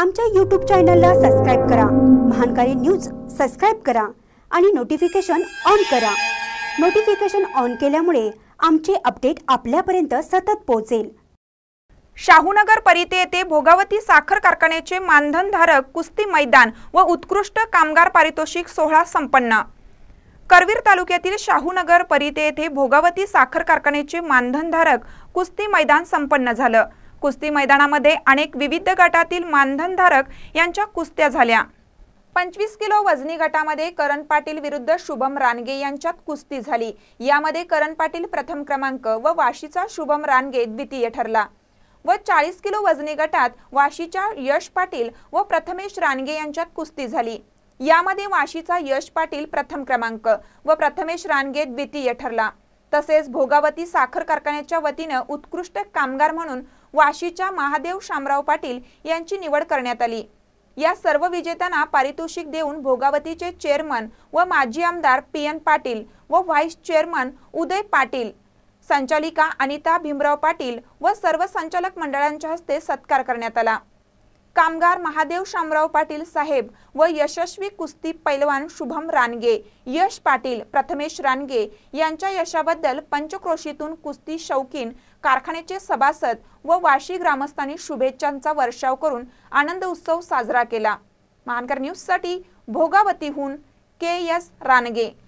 आमच्या यूट्यूब चॅनलला सबस्क्राईब करा महानकारी न्यूज सबस्क्राईब करा आणि नोटिफिकेशन ऑन करा नोटिफिकेशन ऑन केल्यामुळे आमचे अपडेट आपल्यापर्यंत सतत पोहोचेल शाहूनगर परिते येथे भोगावती साखर कारखान्याचे मानधनधारक कुस्ती मैदान व उत्कृष्ट कामगार पारितोषिक सोहळा संपन्न करवीर तालुक्यातील शाहूनगर परिते येथे भोगावती साखर कारखान्याचे मानधनधारक कुस्ती मैदान संपन्न झालं कुस्ती मैदानामध्ये अनेक विविध गटातील मानधनधारक यांच्या कुस्त्या झाल्या पंचवीस किलो वजनी गटामध्ये करण पाटील विरुद्ध शुभम रानगे यांच्यात कुस्ती झाली यामध्ये करण पाटील प्रथम क्रमांक व वाशीचा शुभम रानगे द्वितीय ठरला व चाळीस किलो वजनी गटात वाशीच्या यश पाटील व प्रथमेश रानगे यांच्यात कुस्ती झाली यामध्ये वाशीचा यश पाटील प्रथम क्रमांक व प्रथमेश रानगे द्वितीय ठरला तसेच भोगावती साखर कारखान्याच्या वतीनं उत्कृष्ट कामगार म्हणून वाशीच्या महादेव शामराव पाटील यांची निवड करण्यात आली या सर्व विजेत्यांना पारितोषिक देऊन भोगावतीचे चेअरमन व माजी आमदार पी एन पाटील व व्हाईस चेअरमन उदय पाटील संचालिका अनिता भीमराव पाटील व सर्व संचालक मंडळांच्या हस्ते सत्कार करण्यात आला कामगार महादेव शामराव पाटील साहेब व यशस्वी कुस्ती पैलवान शुभम रानगे यश पाटील प्रथमेश रानगे यांच्या यशाबद्दल पंचक्रोशीतून कुस्ती शौकीन कारखान्याचे सभासद व वाशी ग्रामस्थांनी शुभेच्छांचा वर्षाव करून आनंद उत्सव साजरा केला महानगर न्यूजसाठी भोगावतीहून के एस रानगे